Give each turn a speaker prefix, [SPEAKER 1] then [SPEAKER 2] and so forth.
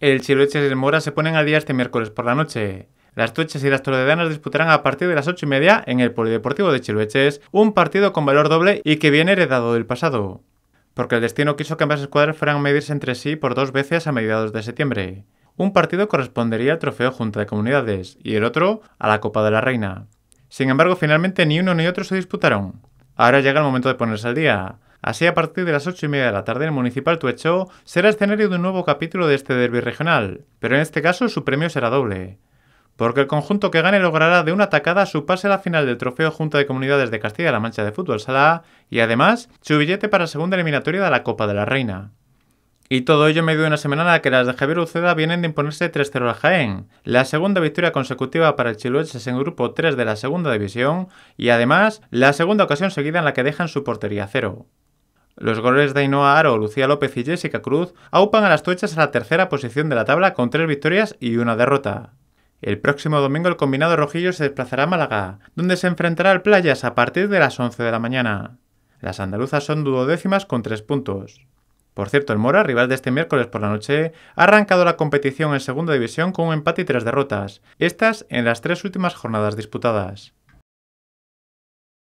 [SPEAKER 1] el Chiloeches y el Mora se ponen al día este miércoles por la noche. Las tuches y las Toledanas disputarán a partir de las 8 y media en el Polideportivo de Chiloeches un partido con valor doble y que viene heredado del pasado, porque el destino quiso que ambas escuadras fueran a medirse entre sí por dos veces a mediados de septiembre. Un partido correspondería al trofeo Junta de Comunidades y el otro a la Copa de la Reina. Sin embargo, finalmente ni uno ni otro se disputaron. Ahora llega el momento de ponerse al día. Así, a partir de las 8 y media de la tarde, el Municipal Tuecho será escenario de un nuevo capítulo de este derby regional, pero en este caso su premio será doble. Porque el conjunto que gane logrará de una atacada su pase a la final del Trofeo Junta de Comunidades de Castilla-La Mancha de Fútbol Sala y además su billete para la segunda eliminatoria de la Copa de la Reina. Y todo ello en medio de una semana que las de Javier Uceda vienen de imponerse 3-0 a Jaén, la segunda victoria consecutiva para el Chilueches en Grupo 3 de la Segunda División y además la segunda ocasión seguida en la que dejan su portería cero. Los goles de Ainhoa Aro, Lucía López y Jessica Cruz aupan a las tuechas a la tercera posición de la tabla con tres victorias y una derrota. El próximo domingo el combinado rojillo se desplazará a Málaga, donde se enfrentará al Playas a partir de las 11 de la mañana. Las andaluzas son duodécimas con tres puntos. Por cierto, el Mora, rival de este miércoles por la noche, ha arrancado la competición en segunda división con un empate y tres derrotas, estas en las tres últimas jornadas disputadas.